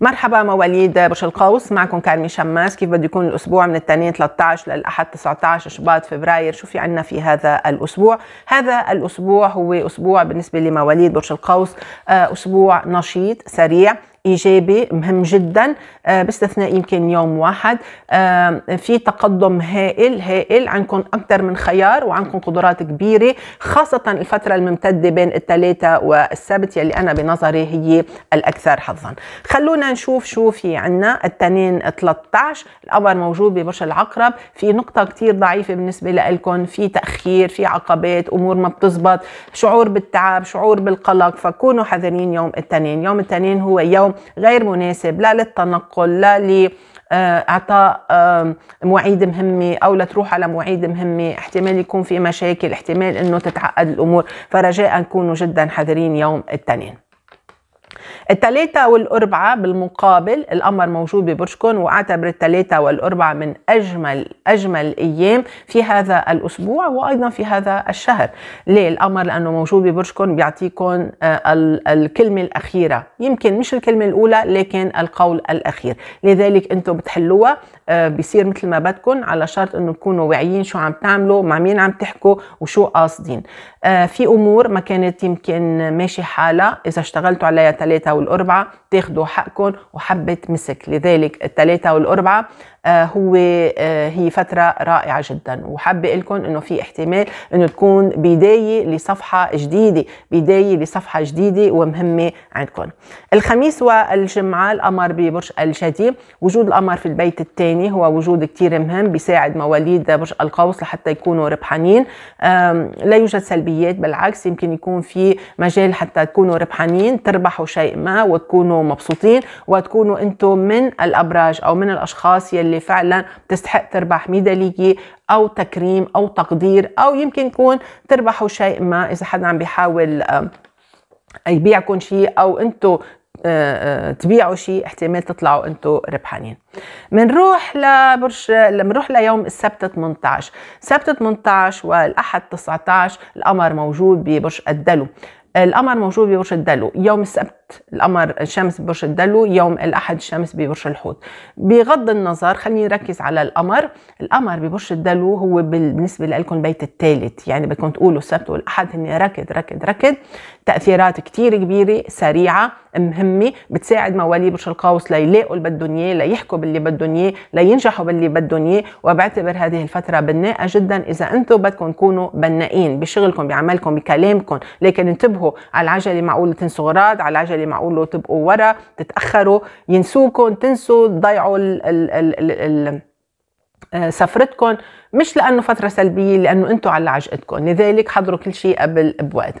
مرحبا مواليد برج القوس معكم كارمي شماس كيف بده يكون الاسبوع من الاثنين 13 للاحد 19 شباط فبراير شو في عندنا في هذا الاسبوع هذا الاسبوع هو اسبوع بالنسبه لمواليد برج القوس آه، اسبوع نشيط سريع ايجابي مهم جدا آه، باستثناء يمكن يوم واحد آه، في تقدم هائل هائل عندكم اكثر من خيار وعندكم قدرات كبيره خاصه الفتره الممتده بين الثلاثه والسبت يلي انا بنظري هي الاكثر حظا خلونا نشوف شو في عندنا الاثنين 13 القمر موجود ببرج العقرب في نقطه كثير ضعيفه بالنسبه لكم في تاخير في عقبات امور ما بتزبط شعور بالتعب شعور بالقلق فكونوا حذرين يوم الاثنين يوم الاثنين هو يوم غير مناسب لا للتنقل لا ل آه، اعطاء آه، مواعيد مهمه او لتروح على مواعيد مهمه احتمال يكون في مشاكل احتمال انه تتعقد الامور فرجاء كونوا جدا حذرين يوم الاثنين الثلاثة والأربعة بالمقابل القمر موجود ببرجكم وأعتبر الثلاثة والأربعة من أجمل أجمل أيام في هذا الأسبوع وأيضا في هذا الشهر ليه القمر لأنه موجود ببرجكم بيعطيكم آه، الكلمة الأخيرة يمكن مش الكلمة الأولى لكن القول الأخير لذلك أنتم بتحلوها آه، بيصير مثل ما بدكم على شرط أنه تكونوا واعيين شو عم تعملوا مع مين عم تحكوا وشو قاصدين آه، في أمور ما كانت يمكن ماشي حالها إذا اشتغلتوا عليها الثلاثة والأربعة تاخدوا حقكم وحبة مسك لذلك الثلاثة والأربعة آه، هو آه، هي فترة رائعة جدا وحابة لكم أنه في احتمال أنه تكون بداية لصفحة جديدة بداية لصفحة جديدة ومهمة عندكم الخميس والجمعة القمر ببرج الجدي وجود القمر في البيت الثاني هو وجود كتير مهم بيساعد مواليد برج القوس لحتى يكونوا ربحانين لا يوجد سلبيات بالعكس يمكن يكون في مجال حتى تكونوا ربحانين تربحوا شيء شيء ما وتكونوا مبسوطين وتكونوا انتم من الابراج او من الاشخاص يلي فعلا بتستحق تربح ميداليه او تكريم او تقدير او يمكن يكون تربحوا شيء ما اذا حدا عم بيحاول يبيعكم شيء او انتم آه، آه، تبيعوا شيء احتمال تطلعوا انتم ربحانين منروح لبرج نروح ليوم السبت 18 سبت 18 والاحد 19 القمر موجود ببرج الدلو القمر موجود ببرج الدلو يوم السبت القمر الشمس ببرج الدلو يوم الاحد الشمس ببرج الحوت بغض النظر خليني نركز على القمر القمر ببرج الدلو هو بالنسبه لكم البيت الثالث يعني بدكم تقولوا السبت والاحد هن ركد ركد ركد تاثيرات كتير كبيره سريعه مهمه بتساعد مواليد برج القوس ليلاقوا اللي بدهم اياه ليحكوا باللي بدهم اياه لينجحوا باللي بدهم اياه وبعتبر هذه الفتره بناءه جدا اذا انتم بدكم تكونوا بنائين بشغلكم بعملكم بكلامكم لكن انتبهوا على العجله معقول تنسوا غراض على العجله معقول تبقوا ورا تتاخروا ينسوكم تنسوا تضيعوا ال ال ال ال آه، سفرتكم مش لانه فتره سلبيه لانه انتم على عجقتكم لذلك حضروا كل شيء قبل بوقت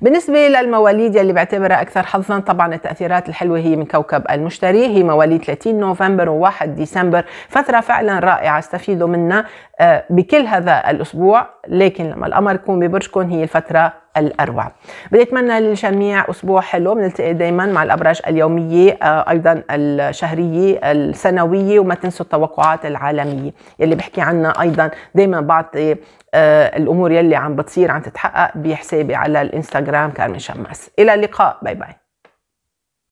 بالنسبه للمواليد يلي بعتبرها اكثر حظا طبعا التاثيرات الحلوه هي من كوكب المشتري هي مواليد 30 نوفمبر و1 ديسمبر فتره فعلا رائعه استفيدوا منها آه، بكل هذا الاسبوع لكن لما الامر يكون ببرجكم هي الفتره الاروع بدي اتمنى للجميع اسبوع حلو بنلتقي دائما مع الابراج اليوميه آه، ايضا الشهريه السنويه وما تنسوا التوقعات العالميه يلي بحكي عنها ايضا دائما بعطي آه، الامور يلي عم بتصير عم تتحقق بحسابي على الانستغرام كارمن شماس الى اللقاء باي باي